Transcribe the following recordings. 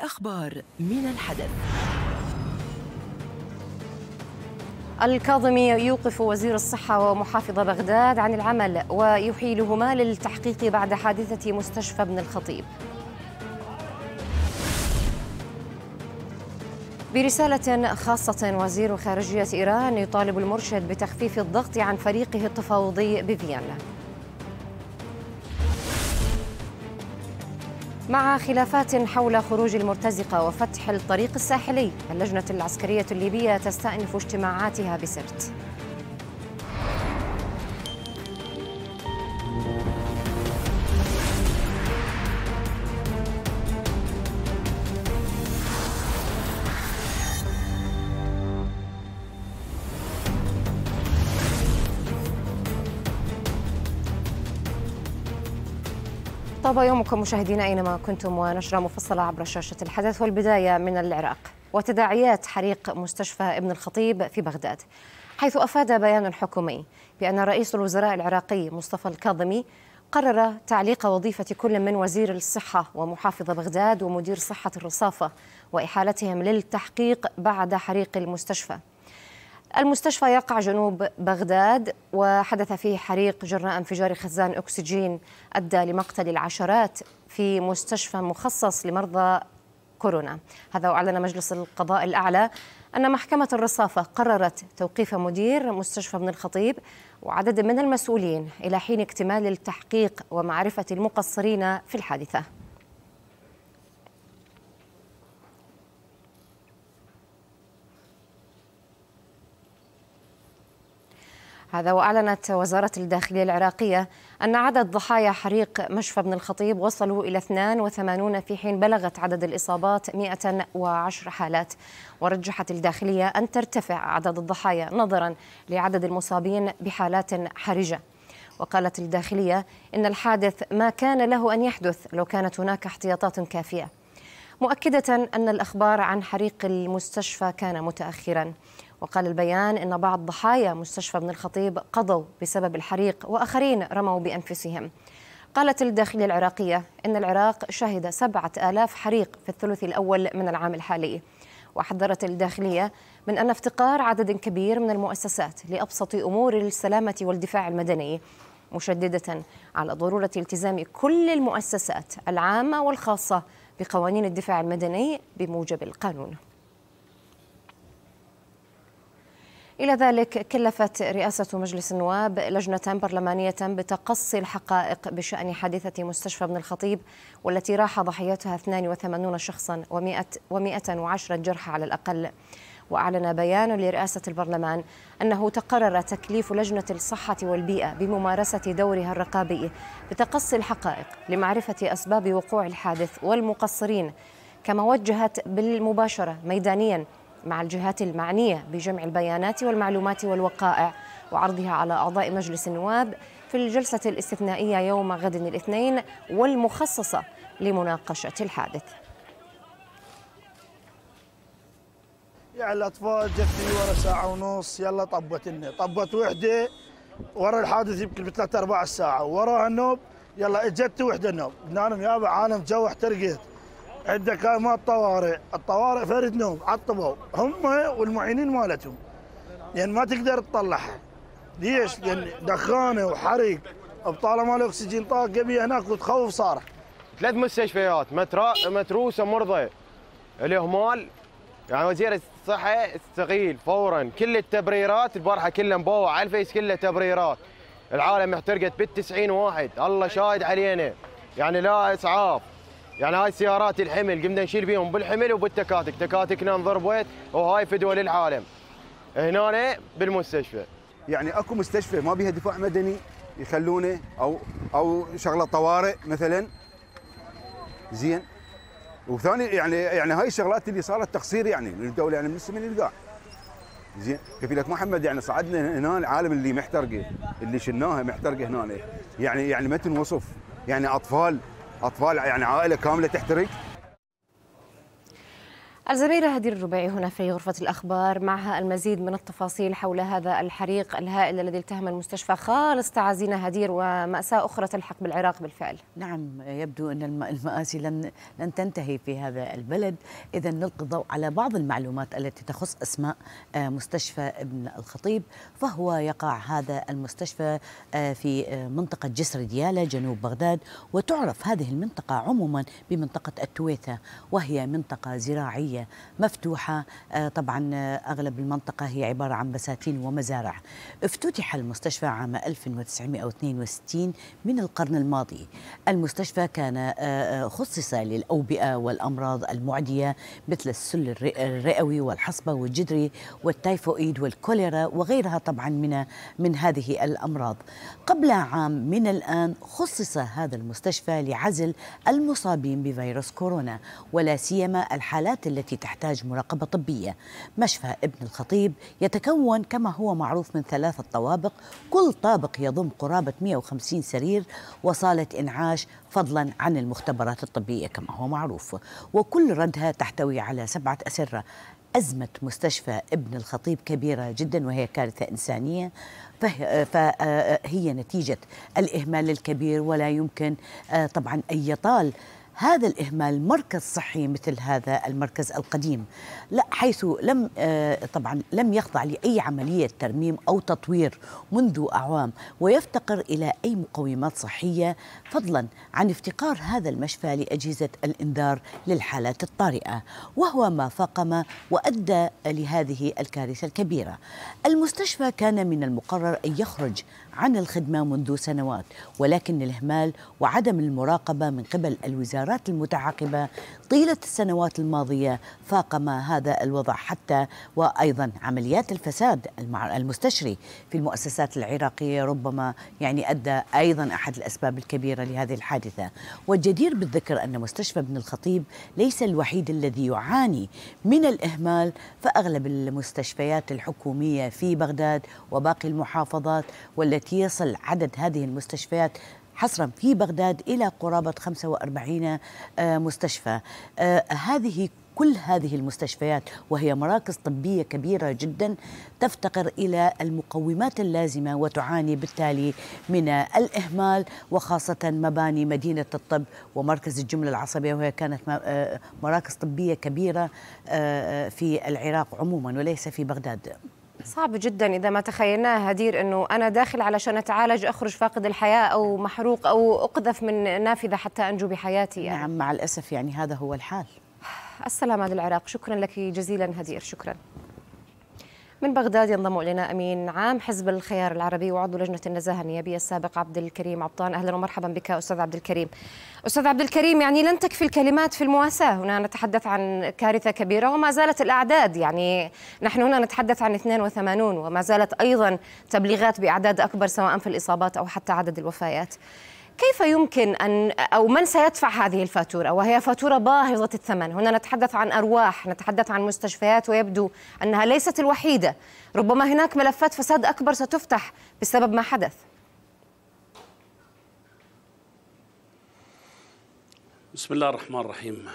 الأخبار من الحدث الكاظمي يوقف وزير الصحة ومحافظ بغداد عن العمل ويحيلهما للتحقيق بعد حادثة مستشفى ابن الخطيب برسالة خاصة وزير خارجية إيران يطالب المرشد بتخفيف الضغط عن فريقه التفاوضي بفيينا مع خلافات حول خروج المرتزقة وفتح الطريق الساحلي اللجنة العسكرية الليبية تستأنف اجتماعاتها بسرت طاب يومكم مشاهدينا أينما كنتم ونشرة مفصلة عبر شاشة الحدث والبداية من العراق وتداعيات حريق مستشفى ابن الخطيب في بغداد حيث أفاد بيان حكومي بأن رئيس الوزراء العراقي مصطفى الكاظمي قرر تعليق وظيفة كل من وزير الصحة ومحافظ بغداد ومدير صحة الرصافة وإحالتهم للتحقيق بعد حريق المستشفى المستشفى يقع جنوب بغداد وحدث فيه حريق جراء انفجار خزان اكسجين ادى لمقتل العشرات في مستشفى مخصص لمرضى كورونا هذا أعلن مجلس القضاء الأعلى أن محكمة الرصافة قررت توقيف مدير مستشفى ابن الخطيب وعدد من المسؤولين إلى حين اكتمال التحقيق ومعرفة المقصرين في الحادثة هذا وأعلنت وزارة الداخلية العراقية أن عدد ضحايا حريق مشفى ابن الخطيب وصلوا إلى 82 في حين بلغت عدد الإصابات 110 حالات ورجحت الداخلية أن ترتفع عدد الضحايا نظرا لعدد المصابين بحالات حرجة وقالت الداخلية إن الحادث ما كان له أن يحدث لو كانت هناك احتياطات كافية مؤكدة أن الأخبار عن حريق المستشفى كان متأخرا وقال البيان أن بعض ضحايا مستشفى ابن الخطيب قضوا بسبب الحريق وآخرين رموا بأنفسهم قالت الداخلية العراقية أن العراق شهد سبعة آلاف حريق في الثلث الأول من العام الحالي وحذرت الداخلية من أن افتقار عدد كبير من المؤسسات لأبسط أمور السلامة والدفاع المدني مشددة على ضرورة التزام كل المؤسسات العامة والخاصة بقوانين الدفاع المدني بموجب القانون إلى ذلك كلفت رئاسة مجلس النواب لجنة برلمانية بتقصي الحقائق بشأن حادثة مستشفى ابن الخطيب والتي راح ضحيتها 82 شخصا و110 جرحى على الأقل وأعلن بيان لرئاسة البرلمان أنه تقرر تكليف لجنة الصحة والبيئة بممارسة دورها الرقابي بتقصي الحقائق لمعرفة أسباب وقوع الحادث والمقصرين كما وجهت بالمباشرة ميدانياً مع الجهات المعنية بجمع البيانات والمعلومات والوقائع وعرضها على أعضاء مجلس النواب في الجلسة الاستثنائية يوم غد الاثنين والمخصصة لمناقشة الحادث يا الأطفال جتني ورا ساعة ونص يلا طبتني طبت وحدة ورا الحادث يمكن بثلاث أرباع الساعة وراها النوب يلا اجت وحدة النوب قلنا لهم يابا عالم جو احترقت عندك هاي مال الطوارئ، الطوارئ فرد نوم عطبوا هم والمعينين مالتهم لان يعني ما تقدر تطلعها ليش؟ لان دخانه وحريق مال الاكسجين طاق قبي هناك وتخوف صار ثلاث مستشفيات مترا إيه. متروسه مرضى الاهمال يعني وزير الصحه استقيل فورا كل التبريرات البارحه كلها مبوع على الفيس كلها تبريرات العالم احترقت بال 90 واحد الله شاهد علينا يعني لا اسعاف يعني هاي سيارات الحمل قمنا نشيل بيهم بالحمل وبالتكاتك تكاتكنا انضربت وهاي في دول العالم هنا بالمستشفى يعني اكو مستشفى ما بيها دفاع مدني يخلونه او او شغله طوارئ مثلا زين وثاني يعني يعني هاي الشغلات اللي صارت تقصير يعني للدوله يعني من السمن للقاع زين لك محمد يعني صعدنا هنا العالم اللي محترقه اللي شلناها محترقه هنا يعني يعني ما تنوصف يعني اطفال اطفال يعني عائله كامله تحترق الزميلة هدير الربيعي هنا في غرفة الأخبار معها المزيد من التفاصيل حول هذا الحريق الهائل الذي التهم المستشفى خالص تعازينا هدير ومأساة أخرى تلحق بالعراق بالفعل نعم يبدو أن المآسي لن, لن تنتهي في هذا البلد إذا نلقي الضوء على بعض المعلومات التي تخص أسماء آه، مستشفى ابن الخطيب فهو يقع هذا المستشفى آه، في آه، منطقة جسر ديالة جنوب بغداد وتعرف هذه المنطقة عموما بمنطقة التويثة وهي منطقة زراعية مفتوحة آه، طبعا آه، أغلب المنطقة هي عبارة عن بساتين ومزارع افتتح المستشفى عام 1962 من القرن الماضي المستشفى كان آه، خصص للأوبئة والأمراض المعدية مثل السل الرئوي والحصبة والجدري والتايفويد والكوليرا وغيرها طبعا من من هذه الأمراض قبل عام من الآن خصص هذا المستشفى لعزل المصابين بفيروس كورونا ولا سيما الحالات التي التي تحتاج مراقبة طبية مشفى ابن الخطيب يتكون كما هو معروف من ثلاثة طوابق كل طابق يضم قرابة 150 سرير وصالة إنعاش فضلا عن المختبرات الطبية كما هو معروف وكل ردها تحتوي على سبعة أسرة أزمة مستشفى ابن الخطيب كبيرة جدا وهي كارثة إنسانية فهي آه، نتيجة الإهمال الكبير ولا يمكن آه، طبعا أن يطال هذا الإهمال مركز صحي مثل هذا المركز القديم لا حيث لم آه، طبعا لم يخضع لأي عملية ترميم أو تطوير منذ أعوام ويفتقر إلى أي مقومات صحية فضلا عن افتقار هذا المشفى لأجهزة الإنذار للحالات الطارئة وهو ما فاقم وأدى لهذه الكارثة الكبيرة المستشفى كان من المقرر أن يخرج عن الخدمة منذ سنوات ولكن الإهمال وعدم المراقبة من قبل الوزارات المتعاقبة طيلة السنوات الماضية فاقم هذا الوضع حتى وأيضا عمليات الفساد المستشري في المؤسسات العراقية ربما يعني أدى أيضا أحد الأسباب الكبيرة لهذه الحادثة والجدير بالذكر أن مستشفى ابن الخطيب ليس الوحيد الذي يعاني من الإهمال فأغلب المستشفيات الحكومية في بغداد وباقي المحافظات والتي يصل عدد هذه المستشفيات حصرا في بغداد إلى قرابة 45 آه، مستشفى آه، هذه كل هذه المستشفيات وهي مراكز طبية كبيرة جدا تفتقر إلى المقومات اللازمة وتعاني بالتالي من الإهمال وخاصة مباني مدينة الطب ومركز الجملة العصبية وهي كانت آه، مراكز طبية كبيرة في العراق عموما وليس في بغداد صعب جدا اذا ما تخيلناها هدير انه انا داخل علشان اتعالج اخرج فاقد الحياه او محروق او اقذف من نافذه حتى انجو بحياتي يعني. نعم مع الاسف يعني هذا هو الحال السلام على العراق شكرا لك جزيلا هدير شكرا من بغداد ينضم الينا امين عام حزب الخيار العربي وعضو لجنه النزاهه النيابيه السابق عبد الكريم عبطان اهلا ومرحبا بك استاذ عبد الكريم. استاذ عبد الكريم يعني لن تكفي الكلمات في المواساه، هنا نتحدث عن كارثه كبيره وما زالت الاعداد يعني نحن هنا نتحدث عن 82 وما زالت ايضا تبليغات باعداد اكبر سواء في الاصابات او حتى عدد الوفيات. كيف يمكن أن أو من سيدفع هذه الفاتورة وهي فاتورة باهظة الثمن هنا نتحدث عن أرواح نتحدث عن مستشفيات ويبدو أنها ليست الوحيدة ربما هناك ملفات فساد أكبر ستفتح بسبب ما حدث بسم الله الرحمن الرحيم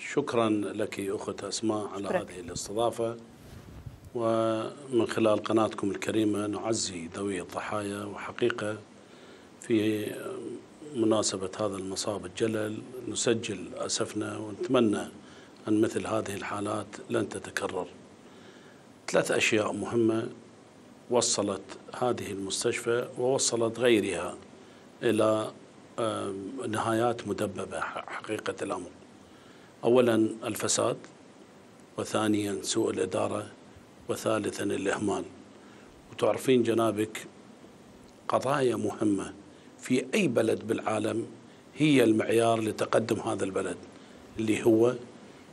شكرا لك أخت أسماء على شكرا. هذه الاستضافة ومن خلال قناتكم الكريمة نعزي ذوي الضحايا وحقيقة في مناسبة هذا المصاب الجلل نسجل أسفنا ونتمنى أن مثل هذه الحالات لن تتكرر ثلاث أشياء مهمة وصلت هذه المستشفى ووصلت غيرها إلى نهايات مدببة حقيقة الأمر أولا الفساد وثانيا سوء الإدارة وثالثا الإهمال وتعرفين جنابك قضايا مهمه في أي بلد بالعالم هي المعيار لتقدم هذا البلد اللي هو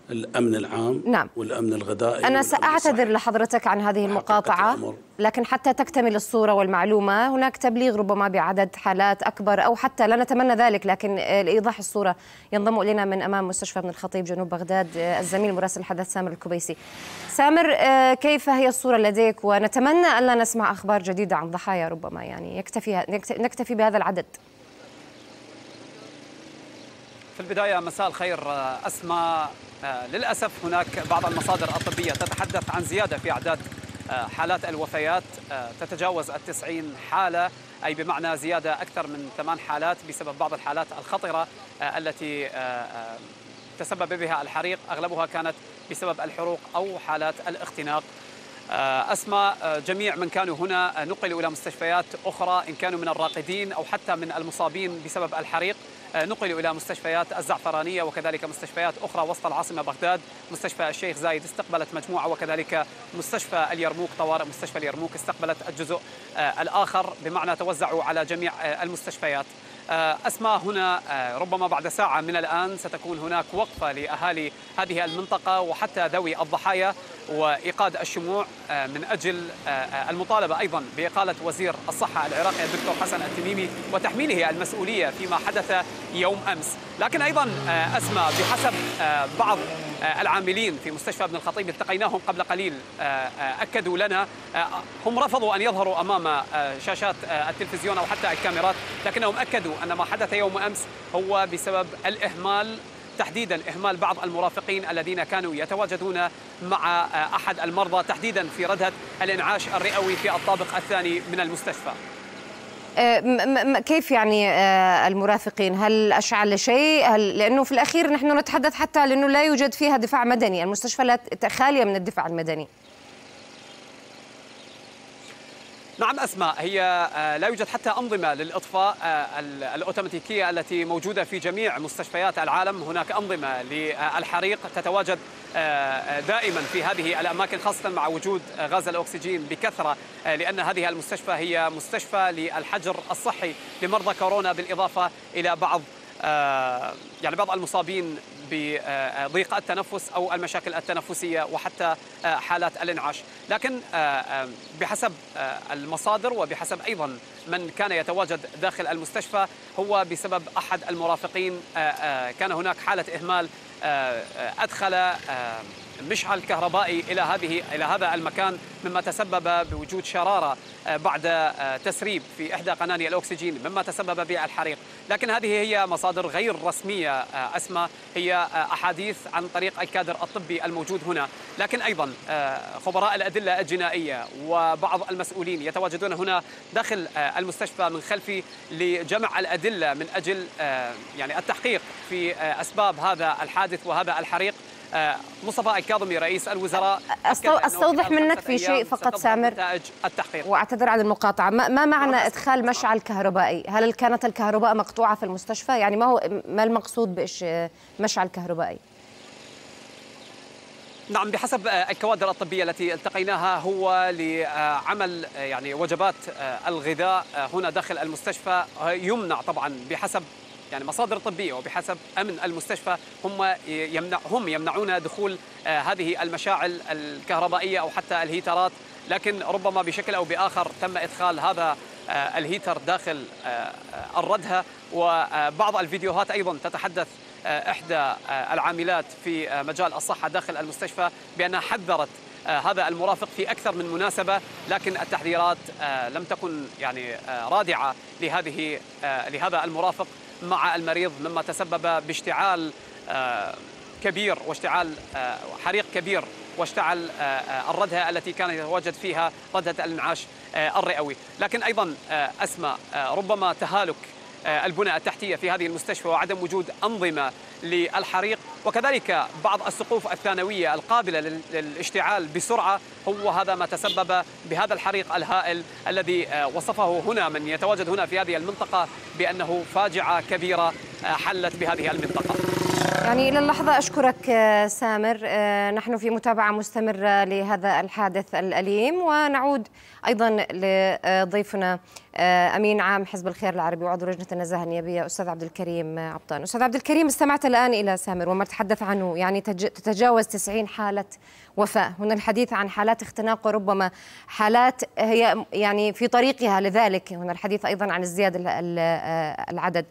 الأمن العام نعم. والأمن الغذائي أنا سأعتذر لحضرتك عن هذه المقاطعة لكن حتى تكتمل الصورة والمعلومة هناك تبليغ ربما بعدد حالات أكبر أو حتى لا نتمنى ذلك لكن لإيضاح الصورة ينضم إلينا من أمام مستشفى ابن الخطيب جنوب بغداد الزميل المراسل الحدث سامر الكبيسي سامر آه، كيف هي الصورة لديك ونتمنى ألا نسمع أخبار جديدة عن ضحايا ربما يعني يكتفي نكتفي بهذا العدد في البداية مساء الخير آه، أسمى آه، للأسف هناك بعض المصادر الطبية تتحدث عن زيادة في أعداد آه، حالات الوفيات آه، تتجاوز التسعين حالة أي بمعنى زيادة أكثر من ثمان حالات بسبب بعض الحالات الخطرة التي تسبب بها الحريق أغلبها كانت بسبب الحروق أو حالات الاختناق أسمى جميع من كانوا هنا نقلوا إلى مستشفيات أخرى إن كانوا من الراقدين أو حتى من المصابين بسبب الحريق نقلوا إلى مستشفيات الزعفرانية وكذلك مستشفيات أخرى وسط العاصمة بغداد مستشفى الشيخ زايد استقبلت مجموعة وكذلك مستشفى اليرموك طوارئ مستشفى اليرموك استقبلت الجزء آه، الآخر بمعنى توزعوا على جميع آه، المستشفيات آه، أسماء هنا آه، ربما بعد ساعة من الآن ستكون هناك وقفة لأهالي هذه المنطقة وحتى ذوي الضحايا وإيقاد الشموع آه، من أجل المطالبة أيضا بإقالة وزير الصحة العراقي الدكتور حسن التميمي وتحميله المسؤولية فيما حدث يوم أمس لكن أيضا أسماء بحسب بعض آه، العاملين في مستشفى ابن الخطيب التقيناهم قبل قليل آه، آه، أكدوا لنا هم رفضوا أن يظهروا أمام شاشات التلفزيون أو حتى الكاميرات لكنهم أكدوا أن ما حدث يوم أمس هو بسبب الإهمال تحديدا اهمال بعض المرافقين الذين كانوا يتواجدون مع احد المرضى تحديدا في ردهه الانعاش الرئوي في الطابق الثاني من المستشفى آه، كيف يعني آه، المرافقين هل اشعل شيء هل لانه في الاخير نحن نتحدث حتى لانه لا يوجد فيها دفاع مدني المستشفى خاليه من الدفاع المدني نعم أسماء هي آه، لا يوجد حتى أنظمة للإطفاء الأوتوماتيكية التي موجودة في جميع مستشفيات العالم هناك أنظمة للحريق تتواجد آه، آه، دائما في هذه الأماكن خاصة مع وجود غاز الأكسجين بكثرة آه، لأن هذه المستشفى هي مستشفى للحجر الصحي لمرضى كورونا بالإضافة إلى بعض يعني بعض المصابين بضيق التنفس او المشاكل التنفسيه وحتى حالات الانعاش، لكن بحسب المصادر وبحسب ايضا من كان يتواجد داخل المستشفى هو بسبب احد المرافقين كان هناك حاله اهمال آه، آه، أدخل آه، مشعل كهربائي الى هذه الى هذا المكان مما تسبب بوجود شراره آه، بعد آه، تسريب في احدى قناني الاكسجين مما تسبب بالحريق، لكن هذه هي مصادر غير رسميه آه، اسمى هي احاديث عن طريق الكادر الطبي الموجود هنا، لكن ايضا خبراء الادله الجنائيه وبعض المسؤولين يتواجدون هنا داخل المستشفى من خلفي لجمع الادله من اجل يعني التحقيق في اسباب هذا الحادث وهذا الحريق آه، مصطفى الكاظمي رئيس الوزراء استوضح منك في شيء فقط سامر التحقيق واعتذر عن المقاطعه ما, ما معنى ادخال مشعل كهربائي هل كانت الكهرباء مقطوعه في المستشفى يعني ما هو ما المقصود بايش مشعل كهربائي نعم بحسب آه، الكوادر الطبية التي التقيناها هو لعمل آه، يعني وجبات الغذاء هنا داخل المستشفى يمنع طبعا بحسب يعني مصادر طبية وبحسب أمن المستشفى هم يمنع هم يمنعون دخول آه، هذه المشاعل الكهربائية أو حتى الهيترات لكن ربما بشكل أو بآخر تم إدخال هذا آه، الهيتر داخل آه، الردهة وبعض الفيديوهات أيضا تتحدث إحدى العاملات في مجال الصحة داخل المستشفى بأنها حذرت هذا المرافق في أكثر من مناسبة لكن التحذيرات لم تكن يعني رادعة لهذه لهذا المرافق مع المريض مما تسبب باشتعال آه، كبير واشتعال آه، حريق كبير واشتعل آه، الردهة التي كان يتواجد فيها ردهة الانعاش الرئوي لكن أيضا أسمى ربما تهالك آه، البنى التحتية في هذه المستشفى وعدم وجود أنظمة للحريق وكذلك بعض السقوف الثانوية القابلة للاشتعال بسرعة هو هذا ما تسبب بهذا الحريق الهائل الذي آه، وصفه هنا من يتواجد هنا في هذه المنطقة بأنه فاجعة كبيرة آه، حلت بهذه المنطقة يعني إلى اللحظة أشكرك آه، سامر آه، نحن في متابعة مستمرة لهذا الحادث الأليم ونعود أيضا لضيفنا آه، أمين عام حزب الخير العربي وعضو لجنة النزاهة النيابية أستاذ عبد الكريم عبطان أستاذ عبد الكريم استمعت الآن إلى سامر وما تحدث عنه يعني تتجاوز 90 حالة وفاة هنا الحديث عن حالات اختناق وربما حالات هي يعني في طريقها لذلك هنا الحديث أيضا عن الزيادة العدد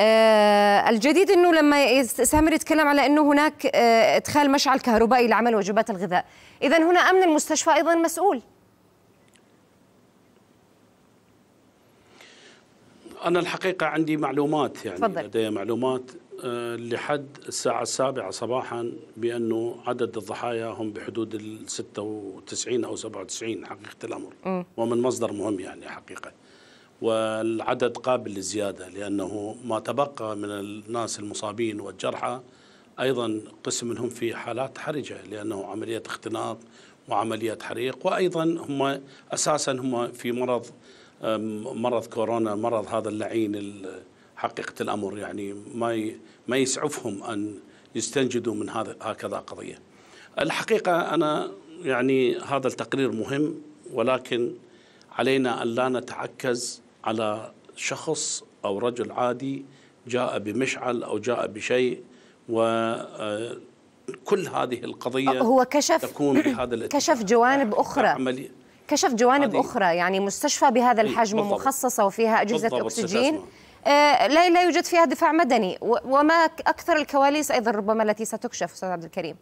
آه، الجديد انه لما سامر يتكلم على انه هناك آه، ادخال مشعل كهربائي لعمل وجبات الغذاء، اذا هنا امن المستشفى ايضا مسؤول. انا الحقيقه عندي معلومات يعني فضل. لدي معلومات آه، لحد الساعة السابعة صباحا بأنه عدد الضحايا هم بحدود ال 96 أو 97 حقيقة الأمر م. ومن مصدر مهم يعني حقيقة والعدد قابل للزيادة لأنه ما تبقى من الناس المصابين والجرحى أيضا قسم منهم في حالات حرجة لأنه عملية اختناق وعملية حريق وأيضا هم أساسا هم في مرض مرض كورونا مرض هذا اللعين حقيقة الأمر يعني ما ما يسعفهم أن يستنجدوا من هذا هكذا قضية الحقيقة أنا يعني هذا التقرير مهم ولكن علينا أن لا نتعكز على شخص أو رجل عادي جاء بمشعل أو جاء بشيء و آه، كل هذه القضية أه، هو كشف تكون بهذا كشف جوانب آه، أخرى عملي كشف جوانب أخرى يعني مستشفى بهذا إيه، الحجم مخصصة وفيها أجهزة أكسجين لا لا يوجد فيها دفاع مدني وما أكثر الكواليس أيضا ربما التي ستكشف أستاذ عبد الكريم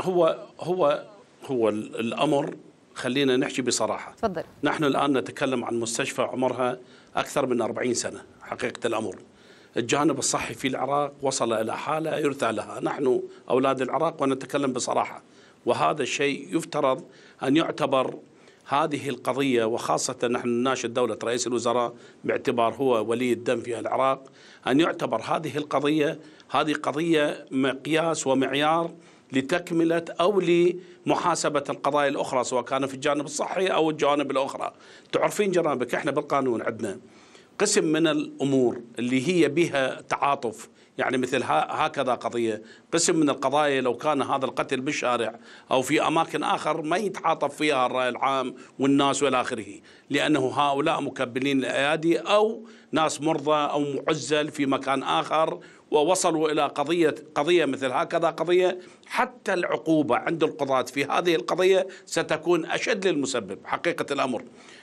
هو هو هو الأمر خلينا نحكي بصراحة تفضل نحن الآن نتكلم عن مستشفى عمرها أكثر من 40 سنة حقيقة الأمر الجانب الصحي في العراق وصل إلى حالة يرثى لها نحن أولاد العراق ونتكلم بصراحة وهذا الشيء يفترض أن يعتبر هذه القضية وخاصة نحن نناشد دولة رئيس الوزراء باعتبار هو ولي الدم في العراق أن يعتبر هذه القضية هذه قضية مقياس ومعيار لتكملة أو لمحاسبة القضايا الأخرى سواء كان في الجانب الصحي أو الجوانب الأخرى تعرفين جنابك إحنا بالقانون عندنا قسم من الأمور اللي هي بها تعاطف يعني مثل هكذا قضية قسم من القضايا لو كان هذا القتل بالشارع أو في أماكن آخر ما يتعاطف فيها الرأي العام والناس والى آخره لأنه هؤلاء مكبلين الأيادي أو ناس مرضى أو معزل في مكان آخر ووصلوا إلى قضية قضية مثل هكذا قضية حتى العقوبة عند القضاة في هذه القضية ستكون أشد للمسبب حقيقة الأمر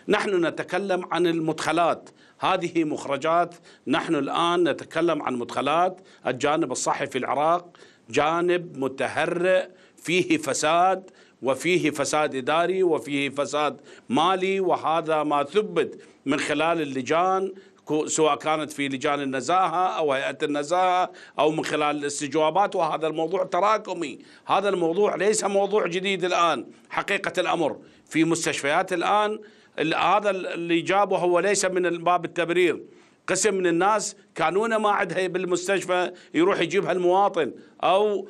نحن نتكلم عن المدخلات هذه مخرجات نحن الآن نتكلم عن مدخلات الجانب الصحي في العراق جانب متهرئ فيه فساد وفيه فساد اداري وفيه فساد مالي وهذا ما ثبت من خلال اللجان سواء كانت في لجان النزاهة أو هيئة النزاهة أو من خلال الاستجوابات وهذا الموضوع تراكمي هذا الموضوع ليس موضوع جديد الآن حقيقة الأمر في مستشفيات الآن هذا اللي جابه هو ليس من باب التبرير قسم من الناس كانونه ما عندها بالمستشفى يروح يجيبها المواطن او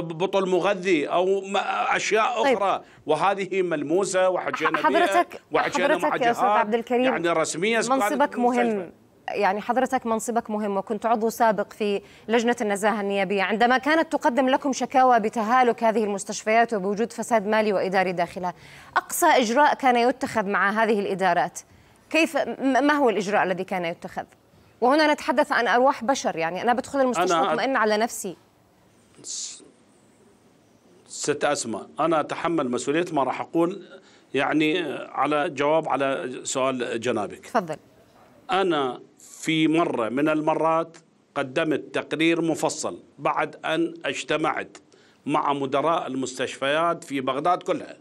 بطل مغذي او اشياء طيب. اخرى وهذه ملموسه وحجينا حضرتك وحجينا حضرتك يا استاذ عبد الكريم يعني رسميا منصبك مهم يعني حضرتك منصبك مهم وكنت عضو سابق في لجنة النزاهة النيابية عندما كانت تقدم لكم شكاوى بتهالك هذه المستشفيات وبوجود فساد مالي وإداري داخلها أقصى إجراء كان يتخذ مع هذه الإدارات كيف ما هو الإجراء الذي كان يتخذ؟ وهنا نتحدث عن أرواح بشر يعني أنا بدخل المستشفى مطمئن على نفسي ست أسماء أنا أتحمل مسؤولية ما راح أقول يعني على جواب على سؤال جنابك تفضل أنا في مرة من المرات قدمت تقرير مفصل بعد أن اجتمعت مع مدراء المستشفيات في بغداد كلها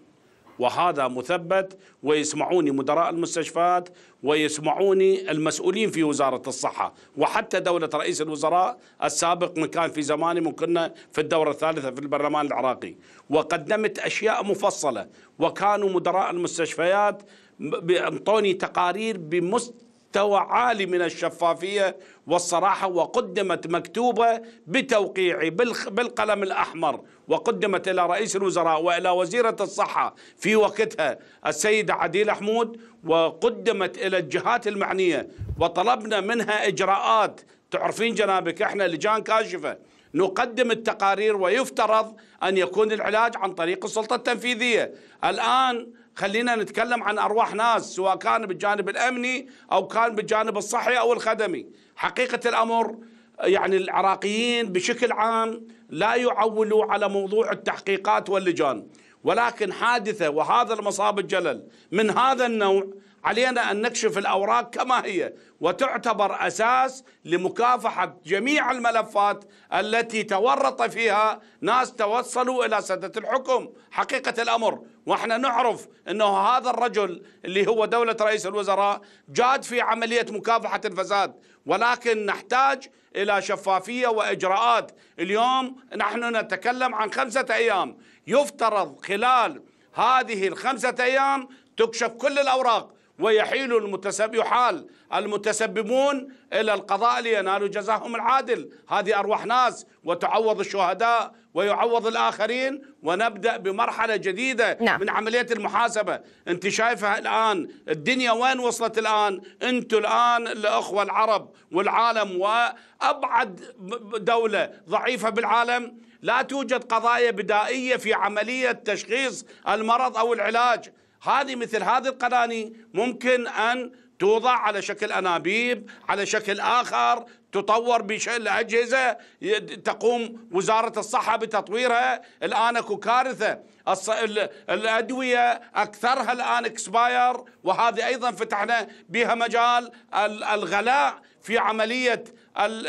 وهذا مثبت ويسمعوني مدراء المستشفيات ويسمعوني المسؤولين في وزارة الصحة وحتى دولة رئيس الوزراء السابق من كان في زماني من كنا في الدورة الثالثة في البرلمان العراقي وقدمت أشياء مفصلة وكانوا مدراء المستشفيات بأنطوني تقارير بمستوى عالي من الشفافية والصراحة وقدمت مكتوبة بتوقيعي بالقلم الأحمر وقدمت إلى رئيس الوزراء وإلى وزيرة الصحة في وقتها السيدة عديل حمود وقدمت إلى الجهات المعنية وطلبنا منها إجراءات تعرفين جنابك إحنا لجان كاشفة نقدم التقارير ويفترض أن يكون العلاج عن طريق السلطة التنفيذية الآن خلينا نتكلم عن ارواح ناس سواء كان بالجانب الامني او كان بالجانب الصحي او الخدمي حقيقة الأمر يعني العراقيين بشكل عام لا يعولوا على موضوع التحقيقات واللجان ولكن حادثة وهذا المصاب الجلل من هذا النوع علينا أن نكشف الأوراق كما هي وتعتبر أساس لمكافحة جميع الملفات التي تورط فيها ناس توصلوا إلى سدة الحكم حقيقة الأمر واحنا نعرف أنه هذا الرجل اللي هو دولة رئيس الوزراء جاد في عملية مكافحة الفساد ولكن نحتاج إلى شفافية وإجراءات اليوم نحن نتكلم عن خمسة أيام يفترض خلال هذه الخمسة أيام تكشف كل الأوراق ويحيل المتسبب يحال المتسببون إلى القضاء لينالوا جزاهم العادل هذه أرواح ناس وتعوض الشهداء ويعوض الآخرين ونبدأ بمرحلة جديدة نعم. من عملية المحاسبة أنت شايفها الآن الدنيا وين وصلت الآن انتم الآن الأخوة العرب والعالم وأبعد دولة ضعيفة بالعالم لا توجد قضايا بدائية في عملية تشخيص المرض أو العلاج هذه مثل هذه القناني ممكن أن توضع على شكل أنابيب على شكل آخر تطور بشكل أجهزة تقوم وزارة الصحة بتطويرها الآن أكو كارثة الأدوية أكثرها الآن اكسباير وهذه أيضا فتحنا بها مجال الغلاء في عملية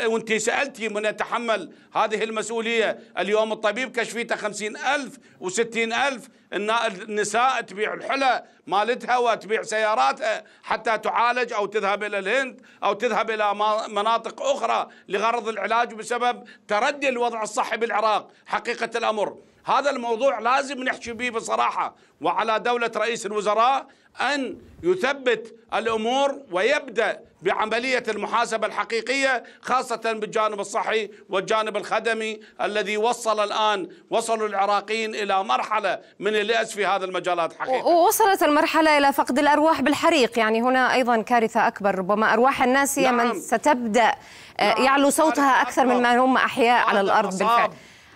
وانت سألتي من يتحمل هذه المسؤولية اليوم الطبيب كشفيته خمسين ألف وستين ألف النساء تبيع الحلى مالتها وتبيع سياراتها حتى تعالج أو تذهب إلى الهند أو تذهب إلى مناطق أخرى لغرض العلاج بسبب تردي الوضع الصحي بالعراق حقيقة الأمر هذا الموضوع لازم نحكي به بصراحة وعلى دولة رئيس الوزراء أن يثبت الأمور ويبدأ بعملية المحاسبة الحقيقية خاصة بالجانب الصحي والجانب الخدمي الذي وصل الآن وصلوا العراقيين إلى مرحلة من اليأس في هذا المجالات حقيقة ووصلت المرحلة إلى فقد الأرواح بالحريق يعني هنا أيضا كارثة أكبر ربما أرواح الناس هي نعم. من ستبدأ آه، نعم. يعلو صوتها أكثر أكبر. من ما هم أحياء على الأرض بالفعل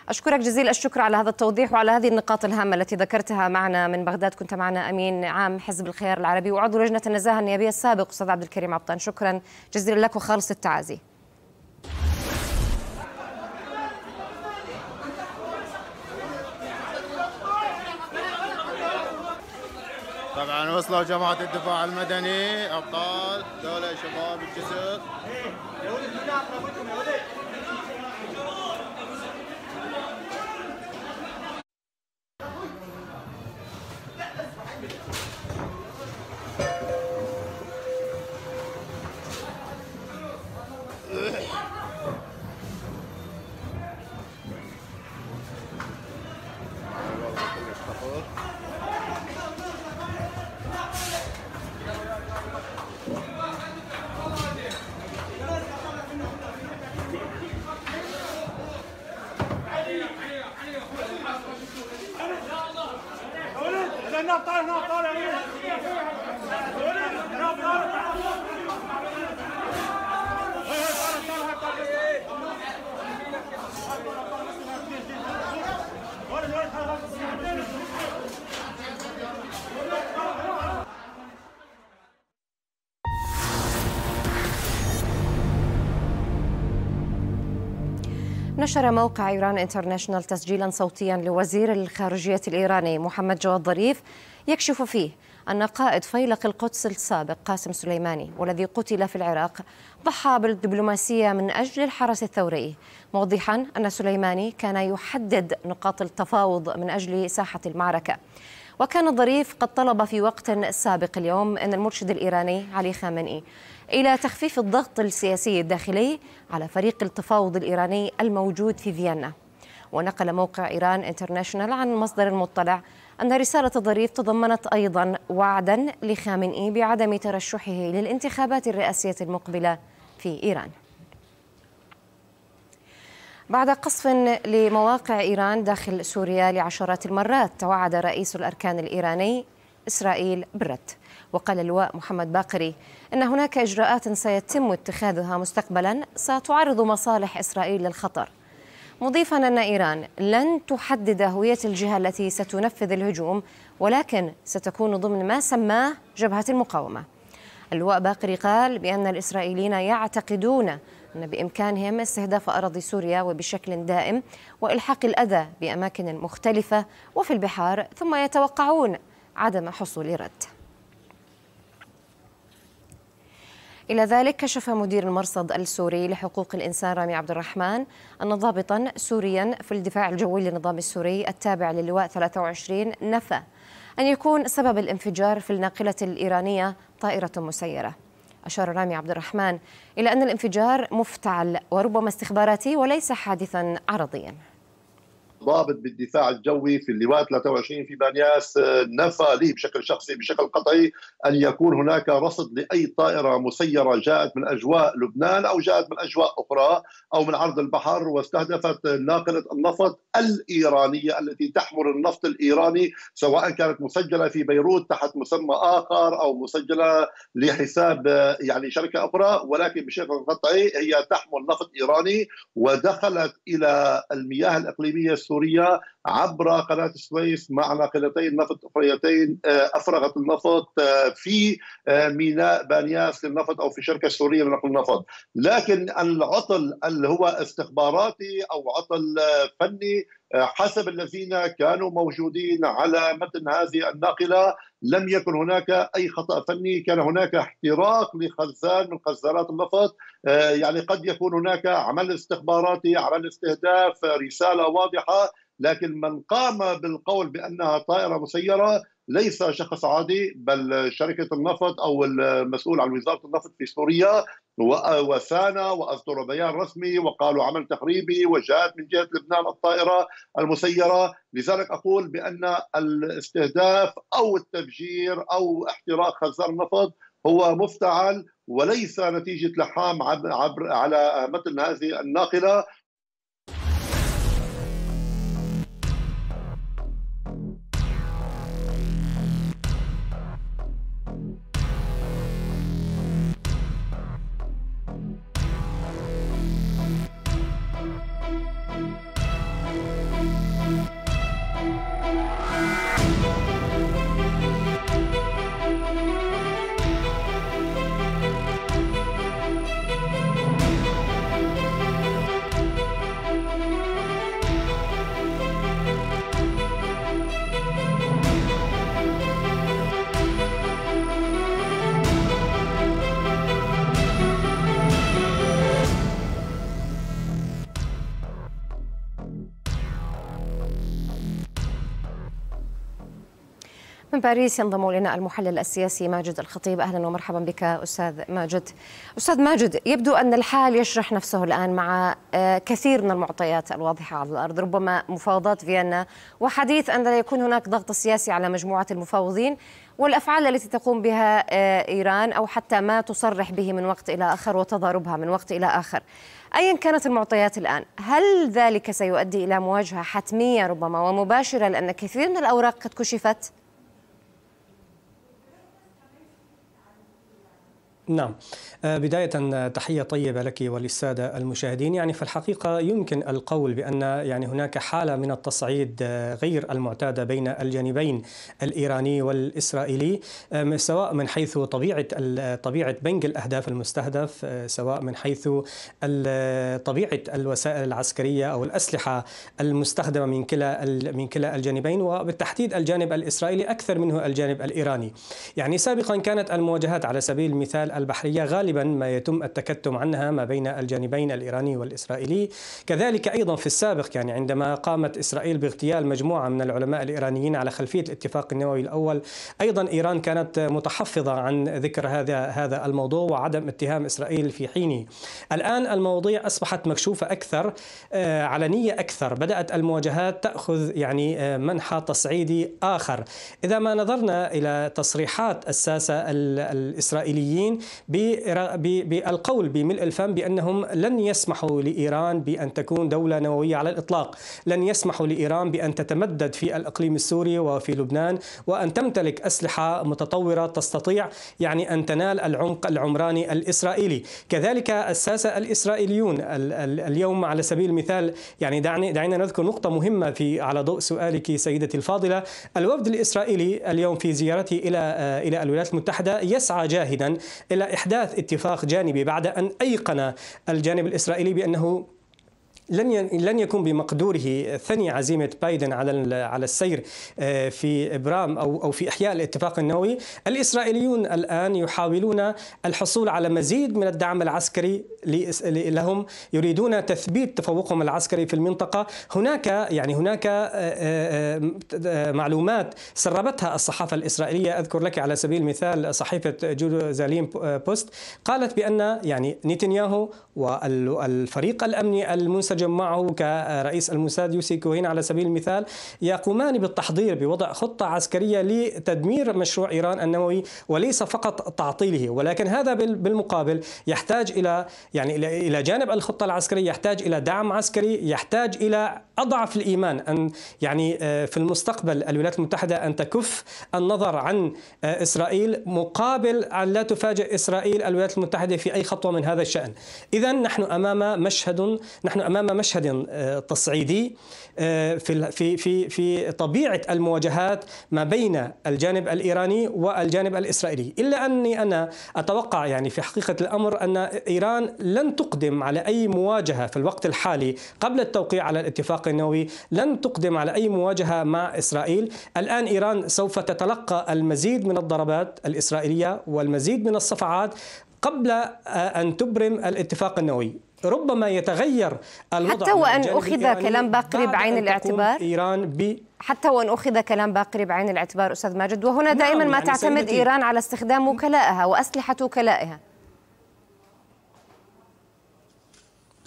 أشكرك جزيل الشكر على هذا التوضيح وعلى هذه النقاط الهامة التي ذكرتها معنا من بغداد كنت معنا أمين عام حزب الخيار العربي وعضو لجنة النزاهة النيابية السابق أستاذ عبد الكريم عبطان شكرا جزيلا لك وخالص التعازي طبعا وصلوا جماعة الدفاع المدني أبطال دولة شباب الجسر Thank you. نشر موقع إيران انترناشونال تسجيلا صوتيا لوزير الخارجية الإيراني محمد جواد ظريف يكشف فيه أن قائد فيلق القدس السابق قاسم سليماني والذي قتل في العراق ضحى بالدبلوماسية من أجل الحرس الثوري موضحا أن سليماني كان يحدد نقاط التفاوض من أجل ساحة المعركة وكان ظريف قد طلب في وقت سابق اليوم أن المرشد الإيراني علي خامنئي إلى تخفيف الضغط السياسي الداخلي على فريق التفاوض الإيراني الموجود في فيينا ونقل موقع إيران انترناشونال عن مصدر المطلع أن رسالة ظريف تضمنت أيضا وعدا لخامنئي بعدم ترشحه للانتخابات الرئاسية المقبلة في إيران بعد قصف لمواقع إيران داخل سوريا لعشرات المرات توعد رئيس الأركان الإيراني إسرائيل بالرد وقال اللواء محمد باقري أن هناك إجراءات سيتم اتخاذها مستقبلا ستعرض مصالح إسرائيل للخطر مضيفا أن إيران لن تحدد هوية الجهة التي ستنفذ الهجوم ولكن ستكون ضمن ما سماه جبهة المقاومة اللواء باقري قال بأن الإسرائيليين يعتقدون أن بإمكانهم استهداف أراضي سوريا وبشكل دائم وإلحاق الأذى بأماكن مختلفة وفي البحار ثم يتوقعون عدم حصول رد إلى ذلك كشف مدير المرصد السوري لحقوق الإنسان رامي عبد الرحمن أن ضابطا سوريا في الدفاع الجوي للنظام السوري التابع للواء 23 نفى أن يكون سبب الانفجار في الناقلة الإيرانية طائرة مسيرة أشار رامي عبد الرحمن إلى أن الانفجار مفتعل وربما استخباراتي وليس حادثا عرضيا ضابط بالدفاع الجوي في اللواء 23 في بانياس آه، نفى لي بشكل شخصي بشكل قطعي ان يكون هناك رصد لاي طائره مسيره جاءت من اجواء لبنان او جاءت من اجواء اخرى او من عرض البحر واستهدفت ناقله النفط الايرانيه التي تحمل النفط الايراني سواء كانت مسجله في بيروت تحت مسمى اخر او مسجله لحساب آه، يعني شركه اخرى ولكن بشكل قطعي هي تحمل نفط ايراني ودخلت الى المياه الاقليميه سوريا عبر قناة السويس مع ناقلتين نفط أخريتين آه، أفرغت النفط آه، في آه، ميناء بانياس للنفط أو في شركة سورية لنقل النفط لكن العطل اللي هو استخباراتي أو عطل فني حسب الذين كانوا موجودين على متن هذه الناقله لم يكن هناك اي خطا فني كان هناك احتراق لخزان من خزانات النفط آه، يعني قد يكون هناك عمل استخباراتي عمل استهداف رساله واضحه لكن من قام بالقول بانها طائره مسيره ليس شخص عادي بل شركه النفط او المسؤول عن وزاره النفط في سوريا وسانا واصدروا بيان رسمي وقالوا عمل تخريبي وجاءت من جهه لبنان الطائره المسيره، لذلك اقول بان الاستهداف او التفجير او احتراق خزان النفط هو مفتعل وليس نتيجه لحام عبر على متن هذه الناقله من باريس ينضم لنا المحلل السياسي ماجد الخطيب اهلا ومرحبا بك استاذ ماجد. استاذ ماجد يبدو ان الحال يشرح نفسه الان مع آه، كثير من المعطيات الواضحه على الارض ربما مفاوضات فيينا وحديث ان لا يكون هناك ضغط سياسي على مجموعه المفاوضين والافعال التي تقوم بها آه، ايران او حتى ما تصرح به من وقت الى اخر وتضاربها من وقت الى اخر. ايا كانت المعطيات الان، هل ذلك سيؤدي الى مواجهه حتميه ربما ومباشره لان كثير من الاوراق قد كشفت؟ نعم آه، بداية تحية طيبة لك وللسادة المشاهدين يعني في الحقيقة يمكن القول بأن يعني هناك حالة من التصعيد آه، غير المعتادة بين الجانبين الإيراني والإسرائيلي سواء من حيث طبيعة طبيعة بنك الأهداف المستهدف آه، سواء من حيث طبيعة الوسائل العسكرية أو الأسلحة المستخدمة من كلا من كلا الجانبين وبالتحديد الجانب الإسرائيلي أكثر منه الجانب الإيراني يعني سابقا كانت المواجهات على سبيل المثال البحرية غالبا ما يتم التكتم عنها ما بين الجانبين الإيراني والإسرائيلي كذلك أيضا في السابق يعني عندما قامت إسرائيل باغتيال مجموعة من العلماء الإيرانيين على خلفية الاتفاق النووي الأول أيضا إيران كانت متحفظة عن ذكر هذا هذا الموضوع وعدم اتهام إسرائيل في حينه الآن المواضيع أصبحت مكشوفة أكثر آه، علنية أكثر بدأت المواجهات تأخذ يعني آه، منحى تصعيدي آخر إذا ما نظرنا إلى تصريحات الساسة الإسرائيليين بالقول بملء الفم بأنهم لن يسمحوا لإيران بأن تكون دولة نووية على الإطلاق لن يسمحوا لإيران بأن تتمدد في الإقليم السوري وفي لبنان وأن تمتلك أسلحة متطورة تستطيع يعني أن تنال العمق العمراني الإسرائيلي كذلك الساسة الإسرائيليون اليوم على سبيل المثال يعني دعني دعينا نذكر نقطة مهمة في على ضوء سؤالك سيدتي الفاضلة الوفد الإسرائيلي اليوم في زيارته إلى إلى الولايات المتحدة يسعى جاهدا إلى إحداث اتفاق جانبي بعد أن أيقن الجانب الإسرائيلي بأنه لن لن يكون بمقدوره ثني عزيمه بايدن على على السير آه، في ابرام او او في احياء الاتفاق النووي، الاسرائيليون الان يحاولون الحصول على مزيد من الدعم العسكري لهم، يريدون تثبيت تفوقهم العسكري في المنطقه، هناك يعني هناك آه، آه، معلومات سربتها الصحافه الاسرائيليه، اذكر لك على سبيل المثال صحيفه جيروزاليم بوست قالت بان يعني نتنياهو والفريق الامني المنسلم يحتجم معه كرئيس الموساد يوسي كوهين على سبيل المثال يقومان بالتحضير بوضع خطة عسكرية لتدمير مشروع إيران النووي وليس فقط تعطيله ولكن هذا بالمقابل يحتاج إلى يعني إلى جانب الخطة العسكرية يحتاج إلى دعم عسكري يحتاج إلى أضعف الإيمان أن يعني آه، في المستقبل الولايات المتحدة أن تكف النظر عن آه، إسرائيل مقابل أن لا تفاجئ إسرائيل الولايات المتحدة في أي خطوة من هذا الشأن إذا نحن أمام مشهد نحن أمام مشهد آه، تصعيدي في في في في طبيعة المواجهات ما بين الجانب الإيراني والجانب الإسرائيلي إلا أني أنا أتوقع يعني في حقيقة الأمر أن إيران لن تقدم على أي مواجهة في الوقت الحالي قبل التوقيع على الاتفاق النووي لن تقدم على أي مواجهة مع إسرائيل الآن إيران سوف تتلقى المزيد من الضربات الإسرائيلية والمزيد من الصفعات قبل أن تبرم الاتفاق النووي ربما يتغير الوضع حتى وان اخذ كلام باقري بعين الاعتبار ايران ب حتى وان اخذ كلام باقري بعين الاعتبار استاذ ماجد وهنا نعم، دائما ما يعني تعتمد ايران على استخدام وكلائها واسلحه وكلائها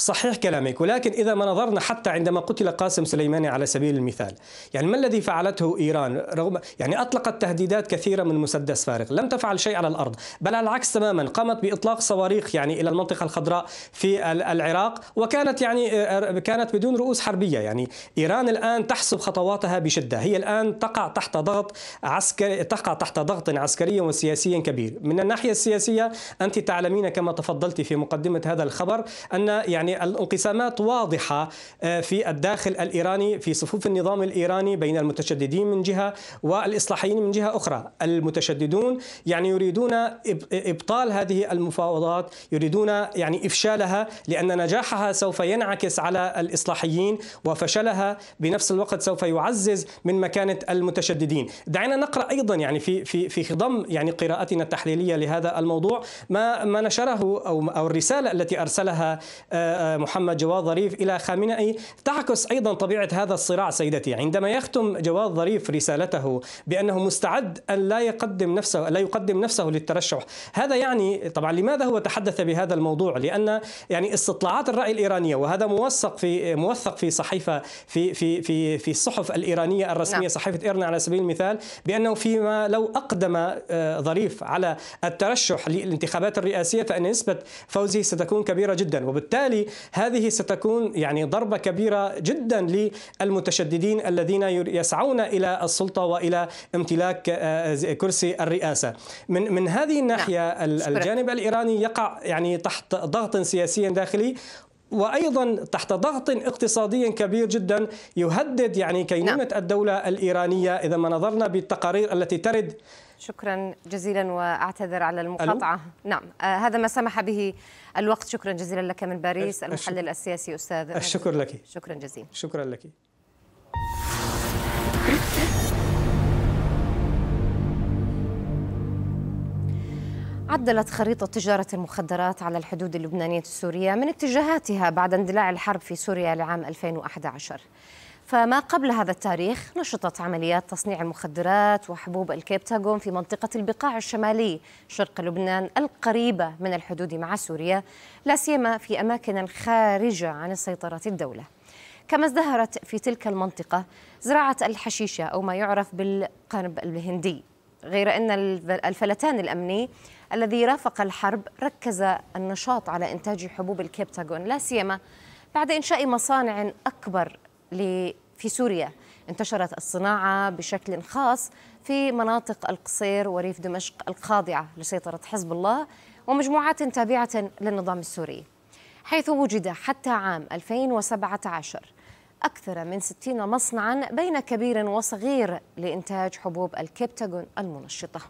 صحيح كلامك ولكن إذا ما نظرنا حتى عندما قتل قاسم سليماني على سبيل المثال يعني ما الذي فعلته إيران رغم يعني أطلقت تهديدات كثيرة من مسدس فارغ لم تفعل شيء على الأرض بل على العكس تماما قامت بإطلاق صواريخ يعني إلى المنطقة الخضراء في العراق وكانت يعني آه، آه، كانت بدون رؤوس حربية يعني إيران الآن تحسب خطواتها بشدة هي الآن تقع تحت ضغط عسكري تقع تحت ضغط عسكري وسياسي كبير من الناحية السياسية أنت تعلمين كما تفضلت في مقدمة هذا الخبر أن يعني يعني الانقسامات واضحة آه، في الداخل الإيراني في صفوف النظام الإيراني بين المتشددين من جهة والإصلاحيين من جهة أخرى المتشددون يعني يريدون إبطال هذه المفاوضات يريدون يعني إفشالها لأن نجاحها سوف ينعكس على الإصلاحيين وفشلها بنفس الوقت سوف يعزز من مكانة المتشددين دعنا نقرأ أيضا يعني في في في خضم يعني قراءتنا التحليلية لهذا الموضوع ما ما نشره أو أو الرسالة التي أرسلها آه، محمد جواد ظريف إلى خامنئي تعكس أيضا طبيعة هذا الصراع سيدتي عندما يختم جواد ظريف رسالته بأنه مستعد أن لا يقدم نفسه لا يقدم نفسه للترشح هذا يعني طبعا لماذا هو تحدث بهذا الموضوع لأن يعني استطلاعات الرأي الإيرانية وهذا موثق في موثق في صحيفة في في في في الصحف الإيرانية الرسمية نعم. صحيفة إيرنا على سبيل المثال بأنه فيما لو أقدم آه، ظريف على الترشح للانتخابات الرئاسية فإن نسبة فوزه ستكون كبيرة جدا وبالتالي هذه ستكون يعني ضربة كبيرة جدا للمتشددين الذين يسعون إلى السلطة وإلى امتلاك آه، كرسي الرئاسة من من هذه نعم. الناحية الجانب الإيراني يقع يعني تحت ضغط سياسي داخلي وايضا تحت ضغط اقتصادي كبير جدا يهدد يعني نعم. كينونه نعم. الدوله الايرانيه اذا ما نظرنا بالتقارير التي ترد شكرا جزيلا واعتذر على المقاطعه نعم آه هذا ما سمح به الوقت شكرا جزيلا لك من باريس المحلل السياسي استاذ الشكر لك شكرا جزيلا شكرا لك عدلت خريطة تجارة المخدرات على الحدود اللبنانية السورية من اتجاهاتها بعد اندلاع الحرب في سوريا لعام 2011 فما قبل هذا التاريخ نشطت عمليات تصنيع المخدرات وحبوب الكيبتاغون في منطقة البقاع الشمالي شرق لبنان القريبة من الحدود مع سوريا لا سيما في أماكن خارجة عن سيطرة الدولة كما ازدهرت في تلك المنطقة زراعة الحشيشة أو ما يعرف بالقنب الهندي غير أن الفلتان الأمني الذي رافق الحرب ركز النشاط على إنتاج حبوب الكيبتاغون لا سيما بعد إنشاء مصانع أكبر في سوريا انتشرت الصناعة بشكل خاص في مناطق القصير وريف دمشق الخاضعة لسيطرة حزب الله ومجموعات تابعة للنظام السوري حيث وجد حتى عام 2017 أكثر من 60 مصنعا بين كبير وصغير لإنتاج حبوب الكبتاجون المنشطة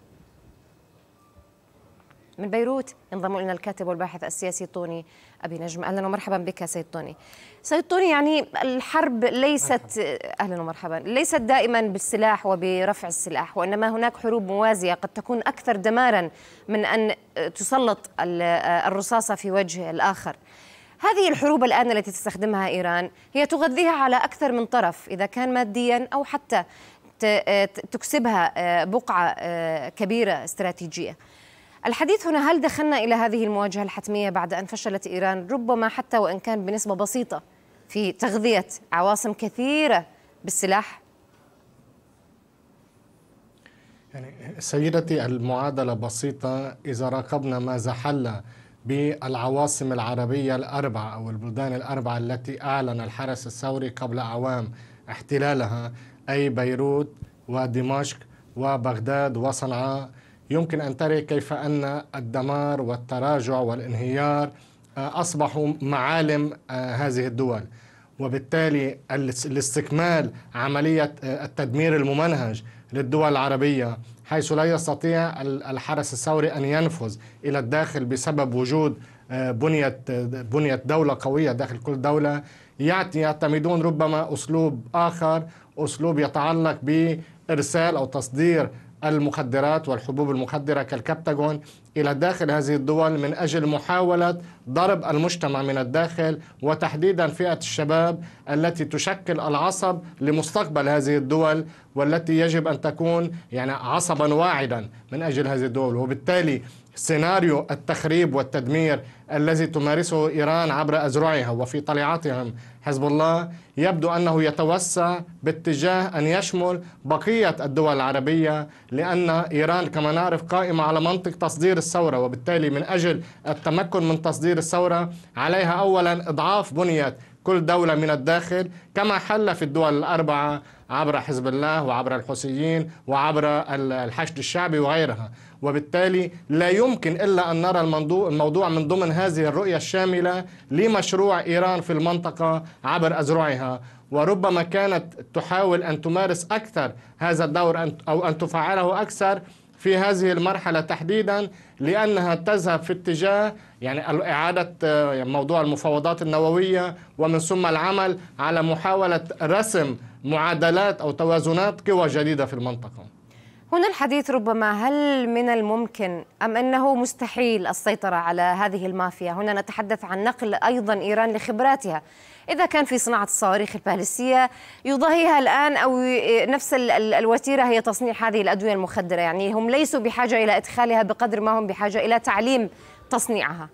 من بيروت ينضم لنا الكاتب والباحث السياسي طوني ابي نجم اهلا ومرحبا بك سيد طوني سيد طوني يعني الحرب ليست اهلا ومرحبا ليست دائما بالسلاح وبرفع السلاح وانما هناك حروب موازيه قد تكون اكثر دمارا من ان تسلط الرصاصه في وجه الاخر هذه الحروب الآن التي تستخدمها إيران هي تغذيها على أكثر من طرف إذا كان ماديا أو حتى تكسبها آه، بقعة آه، كبيرة استراتيجية الحديث هنا هل دخلنا إلى هذه المواجهة الحتمية بعد أن فشلت إيران ربما حتى وإن كان بنسبة بسيطة في تغذية عواصم كثيرة بالسلاح؟ يعني سيدتي المعادلة بسيطة إذا راقبنا ماذا حل بالعواصم العربية الأربعة أو البلدان الأربعة التي أعلن الحرس الثوري قبل أعوام احتلالها أي بيروت ودمشق وبغداد وصنعاء يمكن أن تري كيف أن الدمار والتراجع والانهيار آه، أصبحوا معالم آه، هذه الدول وبالتالي الاستكمال عملية آه، التدمير الممنهج للدول العربية حيث لا يستطيع الحرس الثوري أن ينفذ إلى الداخل بسبب وجود بنية بنية دولة قوية داخل كل دولة يعتمدون ربما أسلوب آخر أسلوب يتعلق بإرسال أو تصدير المخدرات والحبوب المخدرة كالكبتاجون إلى داخل هذه الدول من أجل محاولة ضرب المجتمع من الداخل وتحديدا فئة الشباب التي تشكل العصب لمستقبل هذه الدول والتي يجب أن تكون يعني عصبا واعدا من أجل هذه الدول وبالتالي سيناريو التخريب والتدمير الذي تمارسه ايران عبر اذرعها وفي طليعتهم حزب الله يبدو انه يتوسع باتجاه ان يشمل بقيه الدول العربيه لان ايران كما نعرف قائمه على منطق تصدير الثوره وبالتالي من اجل التمكن من تصدير الثوره عليها اولا اضعاف بنيه كل دولة من الداخل كما حل في الدول الأربعة عبر حزب الله وعبر الحوثيين وعبر الحشد الشعبي وغيرها وبالتالي لا يمكن إلا أن نرى الموضوع من ضمن هذه الرؤية الشاملة لمشروع إيران في المنطقة عبر أزرعها وربما كانت تحاول أن تمارس أكثر هذا الدور أو أن تفعله أكثر في هذه المرحلة تحديدا لأنها تذهب في اتجاه يعني إعادة آه، موضوع المفاوضات النووية ومن ثم العمل على محاولة رسم معادلات أو توازنات قوى جديدة في المنطقة هنا الحديث ربما هل من الممكن أم أنه مستحيل السيطرة على هذه المافيا هنا نتحدث عن نقل أيضا إيران لخبراتها إذا كان في صناعة الصواريخ البالستية يضاهيها الآن أو نفس الوتيرة هي تصنيع هذه الأدوية المخدرة يعني هم ليسوا بحاجة إلى إدخالها بقدر ما هم بحاجة إلى تعليم تصنيعها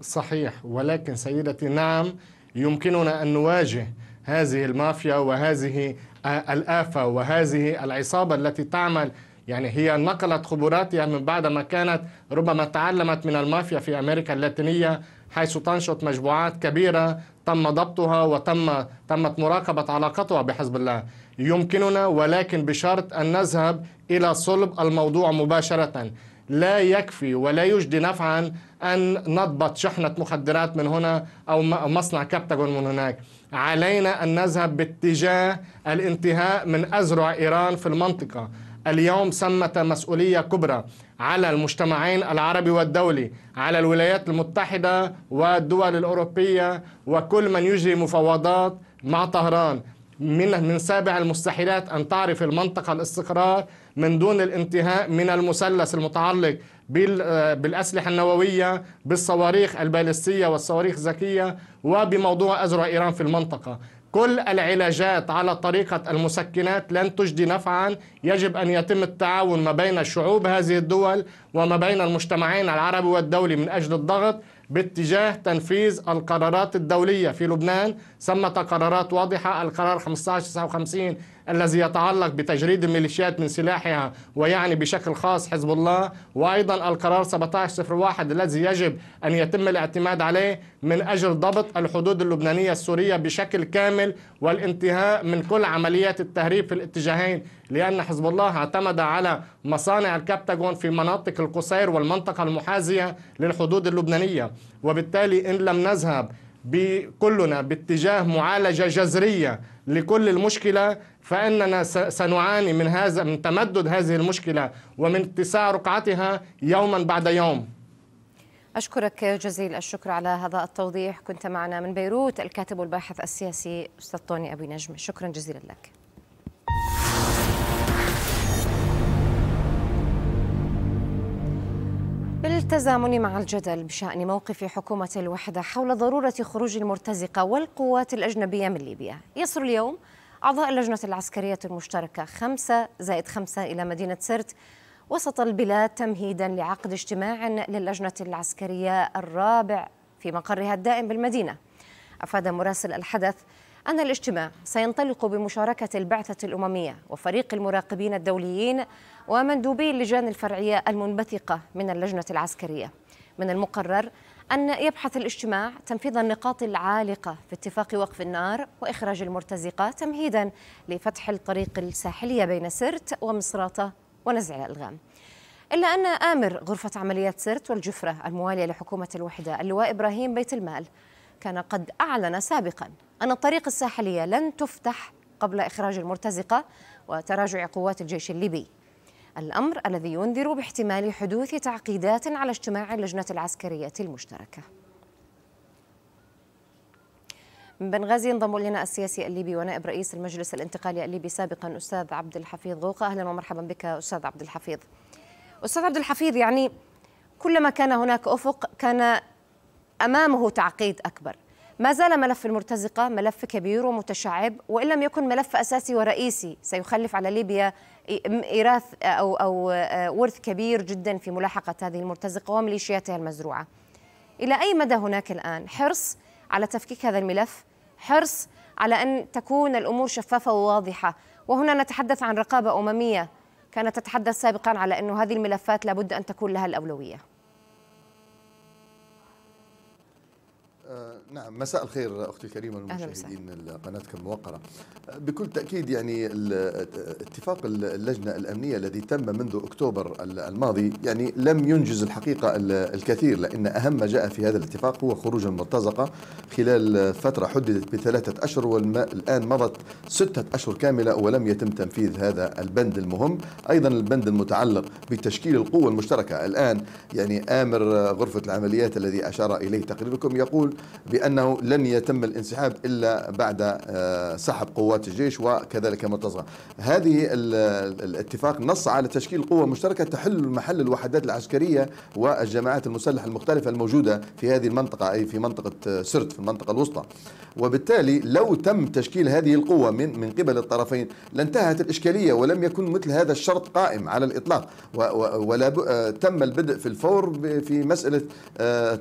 صحيح ولكن سيدتي نعم يمكننا أن نواجه هذه المافيا وهذه آه، الآفة وهذه العصابة التي تعمل يعني هي نقلت خبراتها من بعد ما كانت ربما تعلمت من المافيا في أمريكا اللاتينية حيث تنشط مجموعات كبيرة تم ضبطها وتم تمت مراقبة علاقتها بحزب الله يمكننا ولكن بشرط أن نذهب إلى صلب الموضوع مباشرة لا يكفي ولا يجدي نفعا أن نضبط شحنة مخدرات من هنا أو مصنع كابتاجون من هناك علينا أن نذهب باتجاه الانتهاء من أذرع إيران في المنطقة اليوم سمت مسؤولية كبرى على المجتمعين العربي والدولي على الولايات المتحدة والدول الأوروبية وكل من يجري مفاوضات مع طهران من من سابع المستحيلات أن تعرف المنطقة الاستقرار من دون الانتهاء من المثلث المتعلق بالأسلحة النووية بالصواريخ البالستية والصواريخ الذكية وبموضوع أزرع إيران في المنطقة كل العلاجات على طريقة المسكنات لن تجدي نفعا يجب أن يتم التعاون ما بين شعوب هذه الدول وما بين المجتمعين العربي والدولي من أجل الضغط باتجاه تنفيذ القرارات الدولية في لبنان ثمة قرارات واضحة القرار 1559 الذي يتعلق بتجريد الميليشيات من سلاحها ويعني بشكل خاص حزب الله وأيضا القرار 1701 الذي يجب أن يتم الاعتماد عليه من أجل ضبط الحدود اللبنانية السورية بشكل كامل والانتهاء من كل عمليات التهريب في الاتجاهين لأن حزب الله اعتمد على مصانع الكابتاجون في مناطق القصير والمنطقة المحاذية للحدود اللبنانية وبالتالي إن لم نذهب بكلنا باتجاه معالجة جذرية لكل المشكلة فإننا سنعاني من هذا من تمدد هذه المشكلة ومن اتساع رقعتها يوما بعد يوم أشكرك جزيل الشكر على هذا التوضيح كنت معنا من بيروت الكاتب والباحث السياسي أستاذ طوني أبي نجم شكرا جزيلا لك بالتزامن مع الجدل بشأن موقف حكومة الوحدة حول ضرورة خروج المرتزقة والقوات الأجنبية من ليبيا يصل اليوم أعضاء اللجنة العسكرية المشتركة خمسة زائد خمسة إلى مدينة سرت وسط البلاد تمهيدا لعقد اجتماع للجنة العسكرية الرابع في مقرها الدائم بالمدينة أفاد مراسل الحدث أن الاجتماع سينطلق بمشاركة البعثة الأممية وفريق المراقبين الدوليين ومندوبي اللجان الفرعية المنبثقة من اللجنة العسكرية من المقرر أن يبحث الاجتماع تنفيذ النقاط العالقة في اتفاق وقف النار وإخراج المرتزقة تمهيدا لفتح الطريق الساحلية بين سرت ومصراتة ونزع الألغام إلا أن آمر غرفة عمليات سرت والجفرة الموالية لحكومة الوحدة اللواء إبراهيم بيت المال كان قد أعلن سابقا أن الطريق الساحلية لن تفتح قبل إخراج المرتزقة وتراجع قوات الجيش الليبي الأمر الذي ينذر باحتمال حدوث تعقيدات على اجتماع اللجنة العسكرية المشتركة من بنغازي ينضم الينا السياسي الليبي ونائب رئيس المجلس الانتقالي الليبي سابقا استاذ عبد الحفيظ غوقه اهلا ومرحبا بك استاذ عبد الحفيظ استاذ عبد الحفيظ يعني كلما كان هناك افق كان امامه تعقيد اكبر ما زال ملف المرتزقة ملف كبير ومتشعب وإن لم يكن ملف أساسي ورئيسي سيخلف على ليبيا إراث أو, أو آه، ورث كبير جدا في ملاحقة هذه المرتزقة وميليشياتها المزروعة إلى أي مدى هناك الآن حرص على تفكيك هذا الملف حرص على أن تكون الأمور شفافة وواضحة وهنا نتحدث عن رقابة أممية كانت تتحدث سابقا على أن هذه الملفات لابد أن تكون لها الأولوية آه نعم مساء الخير اختي الكريمه المشاهدين قناتكم الموقره آه، بكل تاكيد يعني اتفاق اللجنه الامنيه الذي تم منذ اكتوبر الماضي يعني لم ينجز الحقيقه الكثير لان اهم ما جاء في هذا الاتفاق هو خروج المرتزقه خلال فتره حددت بثلاثه اشهر والان مضت سته اشهر كامله ولم يتم تنفيذ هذا البند المهم ايضا البند المتعلق بتشكيل القوه المشتركه الان يعني امر غرفه العمليات الذي اشار اليه تقريركم يقول بأنه لن يتم الانسحاب إلا بعد آه، سحب قوات الجيش وكذلك المرتزقة هذه الاتفاق نص على تشكيل قوة مشتركة تحل محل الوحدات العسكرية والجماعات المسلحة المختلفة الموجودة في هذه المنطقة أي في منطقة آه، سرت في المنطقة الوسطى وبالتالي لو تم تشكيل هذه القوة من من قبل الطرفين لانتهت الإشكالية ولم يكن مثل هذا الشرط قائم على الإطلاق ولا آه، تم البدء في الفور في مسألة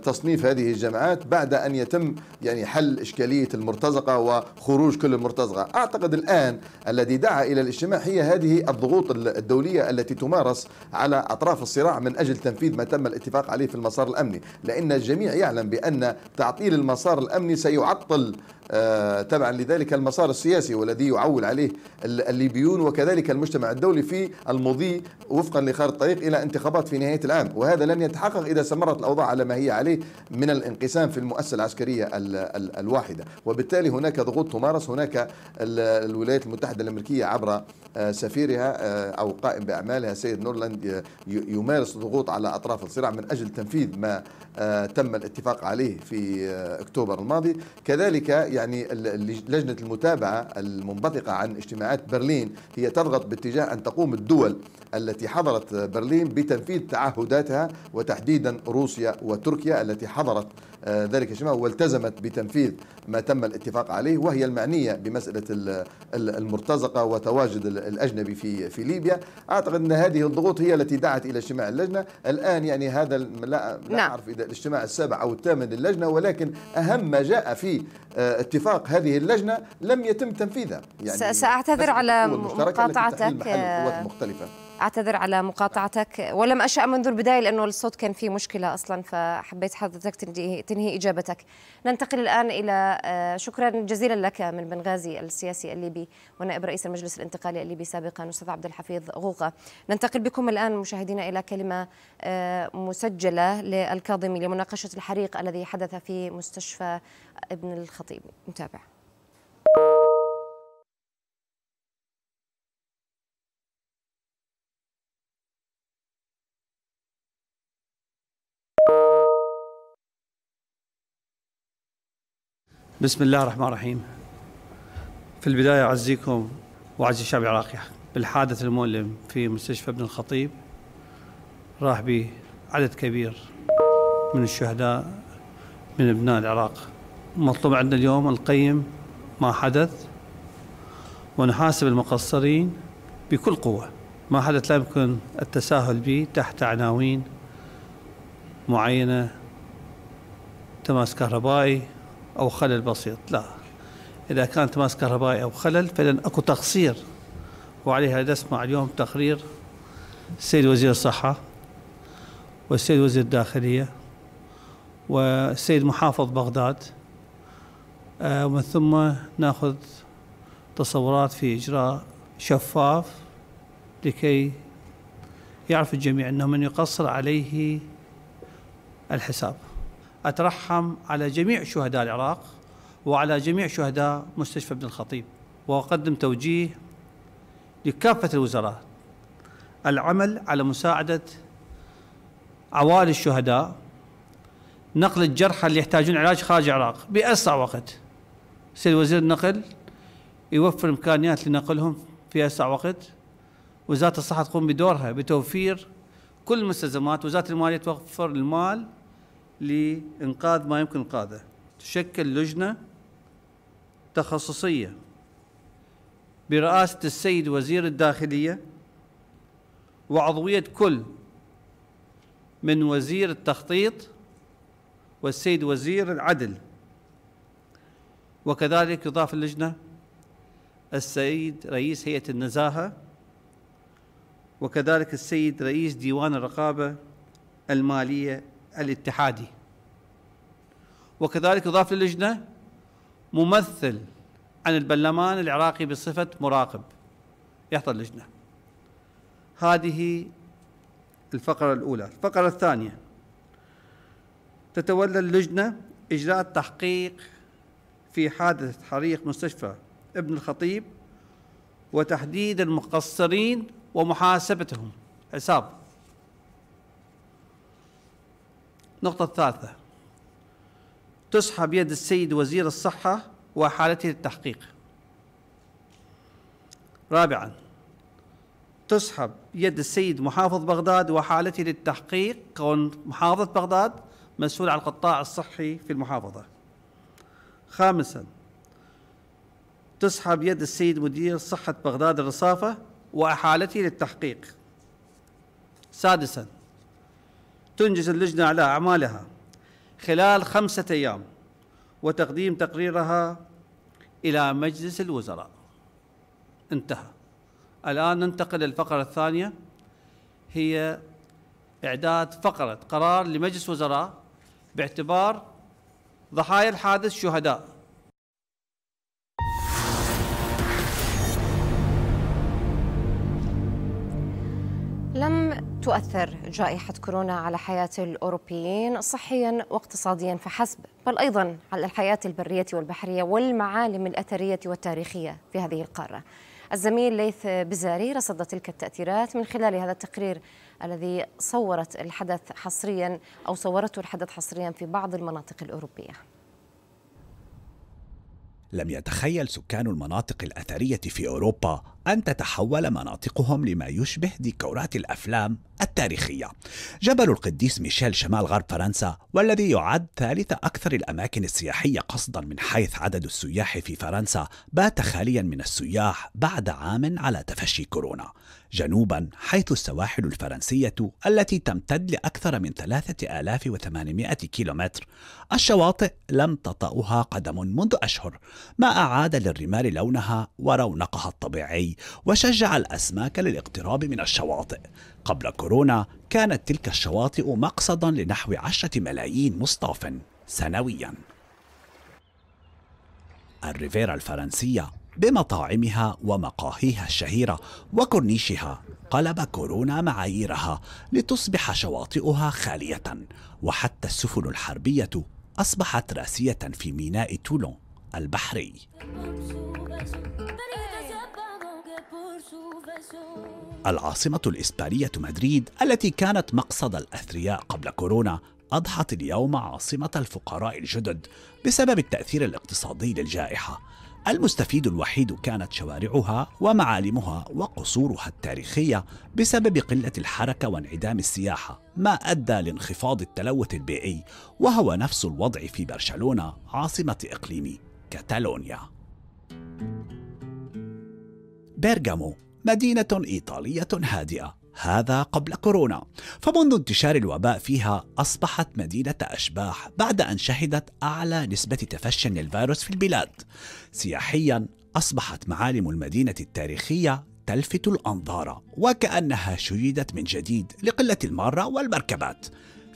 تصنيف هذه الجماعات بعد أن أن يتم يعني حل إشكالية المرتزقة وخروج كل المرتزقة أعتقد الآن الذي دعا إلى الاجتماع هي هذه الضغوط الدولية التي تمارس على أطراف الصراع من أجل تنفيذ ما تم الاتفاق عليه في المسار الأمني لأن الجميع يعلم بأن تعطيل المسار الأمني سيعطل آه، تبعا لذلك المسار السياسي والذي يعول عليه الليبيون وكذلك المجتمع الدولي في المضي وفقا لخارطة الطريق إلى انتخابات في نهاية العام وهذا لن يتحقق إذا استمرت الأوضاع على ما هي عليه من الانقسام في المؤسسة العسكرية الواحدة وبالتالي هناك ضغوط تمارس هناك الولايات المتحدة الأمريكية عبر آه، سفيرها آه، أو قائم بأعمالها سيد نورلاند يمارس ضغوط على أطراف الصراع من أجل تنفيذ ما آه، تم الاتفاق عليه في أكتوبر الماضي كذلك يعني لجنة المتابعة المنبثقة عن اجتماعات برلين هي تضغط باتجاه أن تقوم الدول التي حضرت برلين بتنفيذ تعهداتها وتحديدا روسيا وتركيا التي حضرت آه، ذلك الاجتماع والتزمت بتنفيذ ما تم الاتفاق عليه وهي المعنية بمسألة المرتزقة وتواجد الأجنبي في في ليبيا أعتقد أن هذه الضغوط هي التي دعت إلى اجتماع اللجنة الآن يعني هذا لا, لا نعم. أعرف إذا الاجتماع السابع أو الثامن للجنة ولكن أهم ما جاء في آه، اتفاق هذه اللجنة لم يتم تنفيذه يعني سأعتذر على مقاطعتك القوات المختلفة آه، اعتذر على مقاطعتك ولم اشا منذ البدايه لانه الصوت كان فيه مشكله اصلا فحبيت حضرتك تنهي, اجابتك ننتقل الان الى آه، شكرا جزيلا لك من بنغازي السياسي الليبي ونائب رئيس المجلس الانتقالي الليبي سابقا استاذ عبد الحفيظ غوغا ننتقل بكم الان مشاهدينا الى كلمه آه، مسجله للكاظمي لمناقشه الحريق الذي حدث في مستشفى ابن الخطيب نتابع بسم الله الرحمن الرحيم في البداية أعزيكم وأعزي الشعب العراقي بالحادث المؤلم في مستشفى ابن الخطيب راح به عدد كبير من الشهداء من ابناء العراق مطلوب عندنا اليوم نقيم ما حدث ونحاسب المقصرين بكل قوة ما حدث لا يمكن التساهل به تحت عناوين معينة تماس كهربائي أو خلل بسيط لا إذا كانت ماس كهربائي أو خلل فإذا أكو تقصير وعليها نسمع اليوم تقرير السيد وزير الصحة والسيد وزير الداخلية والسيد محافظ بغداد آه، ومن ثم ناخذ تصورات في إجراء شفاف لكي يعرف الجميع أنه من يقصر عليه الحساب أترحم على جميع شهداء العراق وعلى جميع شهداء مستشفى ابن الخطيب وأقدم توجيه لكافة الوزراء العمل على مساعدة عوائل الشهداء نقل الجرحى اللي يحتاجون علاج خارج العراق بأسرع وقت سيد وزير النقل يوفر إمكانيات لنقلهم في أسرع وقت وزارة الصحة تقوم بدورها بتوفير كل المستلزمات وزارة المالية توفر المال لإنقاذ ما يمكن إنقاذه تشكل لجنة تخصصية برئاسة السيد وزير الداخلية وعضوية كل من وزير التخطيط والسيد وزير العدل وكذلك يضاف اللجنة السيد رئيس هيئة النزاهة وكذلك السيد رئيس ديوان الرقابة المالية الاتحادي وكذلك يضاف للجنه ممثل عن البرلمان العراقي بصفه مراقب يحضر اللجنه هذه الفقره الاولى الفقره الثانيه تتولى اللجنه اجراء التحقيق في حادث حريق مستشفى ابن الخطيب وتحديد المقصرين ومحاسبتهم حساب النقطة الثالثة تسحب يد السيد وزير الصحة وحالته للتحقيق رابعا تسحب يد السيد محافظ بغداد وحالته للتحقيق كون محافظة بغداد مسؤول عن القطاع الصحي في المحافظة خامسا تسحب يد السيد مدير صحة بغداد الرصافة وأحالته للتحقيق سادسا تنجز اللجنة على أعمالها خلال خمسة أيام وتقديم تقريرها إلى مجلس الوزراء انتهى الآن ننتقل للفقرة الثانية هي إعداد فقرة قرار لمجلس وزراء باعتبار ضحايا الحادث شهداء لم تؤثر جائحة كورونا على حياة الأوروبيين صحيا واقتصاديا فحسب بل أيضا على الحياة البرية والبحرية والمعالم الأثرية والتاريخية في هذه القارة الزميل ليث بزاري رصد تلك التأثيرات من خلال هذا التقرير الذي صورت الحدث حصريا أو صورته الحدث حصريا في بعض المناطق الأوروبية لم يتخيل سكان المناطق الأثرية في أوروبا أن تتحول مناطقهم لما يشبه ديكورات الأفلام التاريخية. جبل القديس ميشيل شمال غرب فرنسا والذي يعد ثالث أكثر الأماكن السياحية قصدا من حيث عدد السياح في فرنسا بات خاليا من السياح بعد عام على تفشي كورونا. جنوبا حيث السواحل الفرنسية التي تمتد لأكثر من 3800 كيلومتر الشواطئ لم تطأها قدم منذ أشهر ما أعاد للرمال لونها ورونقها الطبيعي وشجع الأسماك للاقتراب من الشواطئ قبل كورونا كانت تلك الشواطئ مقصدا لنحو عشرة ملايين مصطاف سنويا الريفيرا الفرنسية بمطاعمها ومقاهيها الشهيرة وكورنيشها قلب كورونا معاييرها لتصبح شواطئها خالية وحتى السفن الحربية أصبحت راسية في ميناء تولون البحري العاصمة الإسبانية مدريد التي كانت مقصد الأثرياء قبل كورونا أضحت اليوم عاصمة الفقراء الجدد بسبب التأثير الاقتصادي للجائحة المستفيد الوحيد كانت شوارعها ومعالمها وقصورها التاريخية بسبب قلة الحركة وانعدام السياحة ما أدى لانخفاض التلوث البيئي وهو نفس الوضع في برشلونة عاصمة إقليم كاتالونيا بيرغامو مدينة إيطالية هادئة هذا قبل كورونا فمنذ انتشار الوباء فيها أصبحت مدينة أشباح بعد أن شهدت أعلى نسبة تفشي للفيروس في البلاد سياحيا أصبحت معالم المدينة التاريخية تلفت الأنظار وكأنها شيدت من جديد لقلة المارة والمركبات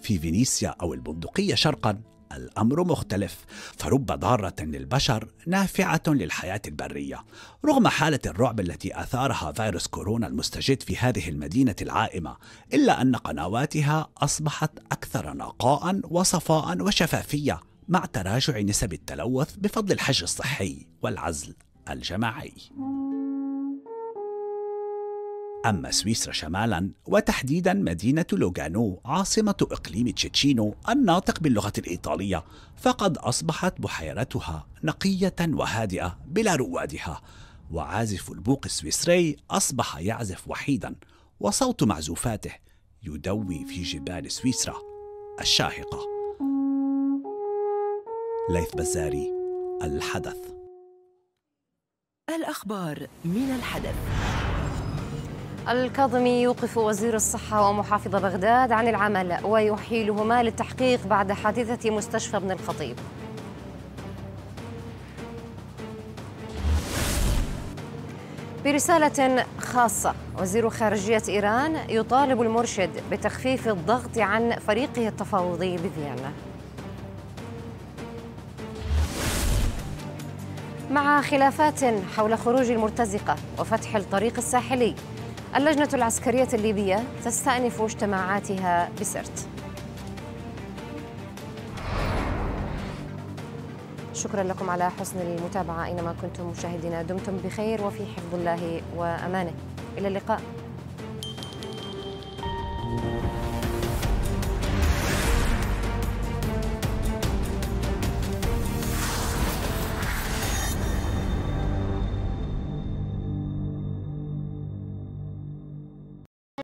في فينيسيا أو البندقية شرقا الأمر مختلف فرب ضارة للبشر نافعة للحياة البرية رغم حالة الرعب التي أثارها فيروس كورونا المستجد في هذه المدينة العائمة إلا أن قنواتها أصبحت أكثر نقاء وصفاء وشفافية مع تراجع نسب التلوث بفضل الحج الصحي والعزل الجماعي أما سويسرا شمالا وتحديدا مدينة لوغانو عاصمة إقليم تشيتشينو الناطق باللغة الإيطالية فقد أصبحت بحيرتها نقية وهادئة بلا روادها وعازف البوق السويسري أصبح يعزف وحيدا وصوت معزوفاته يدوي في جبال سويسرا الشاهقة ليث بزاري الحدث الأخبار من الحدث الكاظمي يوقف وزير الصحة ومحافظ بغداد عن العمل ويحيلهما للتحقيق بعد حادثة مستشفى ابن الخطيب برسالة خاصة وزير خارجية إيران يطالب المرشد بتخفيف الضغط عن فريقه التفاوضي بفيينا مع خلافات حول خروج المرتزقة وفتح الطريق الساحلي اللجنة العسكرية الليبية تستأنف اجتماعاتها بسرت شكرا لكم على حسن المتابعة أينما كنتم مشاهدينا دمتم بخير وفي حفظ الله وأمانه إلى اللقاء